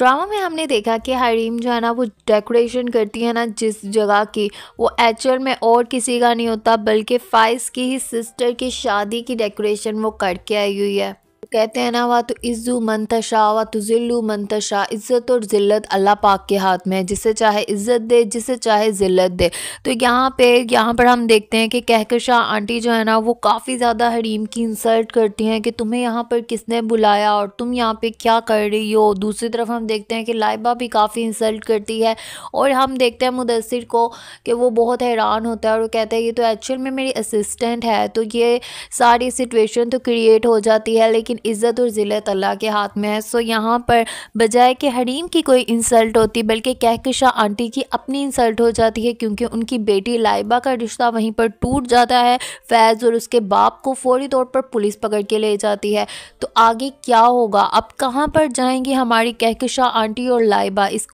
drama में हमने देखा कि हरीम जो है ना वो डेकोरेशन करती है ना जिस जगह की वो एक्चुअल में और किसी का नहीं होता बल्कि फाइज की ही सिस्टर की शादी की डेकोरेशन वो करके आई हुई है कहते हैं ना वा तो इज़्ज़ु मंतशा वा तो ज़िल्लु मंतशा इज़्ज़त और ज़िल्लत अल्लाह पाक के हाथ में है जिसे चाहे इज़्ज़त दे जिसे चाहे ज़िल्लत दे तो यहाँ पे यहाँ पर हम देखते हैं कि कहकशा आंटी जो है ना वो काफ़ी ज़्यादा हरीम की इंसल्ट करती हैं कि तुम्हें यहाँ पर किसने बुलाया और तुम यहाँ पर क्या कर रही हो दूसरी तरफ हम देखते हैं कि लाइबा भी काफ़ी इंसल्ट करती है और हम देखते हैं मुदसर को कि वो बहुत हैरान होता है और वो कहते हैं ये तो एक्चुअल में मेरी असिस्टेंट है तो ये सारी सिचुएशन तो क्रिएट हो जाती है लेकिन इज़्ज़त और ज़िलत अल्लाह के हाथ में है सो यहाँ पर बजाय कि हरीम की कोई इंसल्ट होती बल्कि कहकशा आंटी की अपनी इंसल्ट हो जाती है क्योंकि उनकी बेटी लाइबा का रिश्ता वहीं पर टूट जाता है फैज़ और उसके बाप को फौरी तौर पर पुलिस पकड़ के ले जाती है तो आगे क्या होगा अब कहाँ पर जाएंगी हमारी कहकशा आंटी और लाइबा इस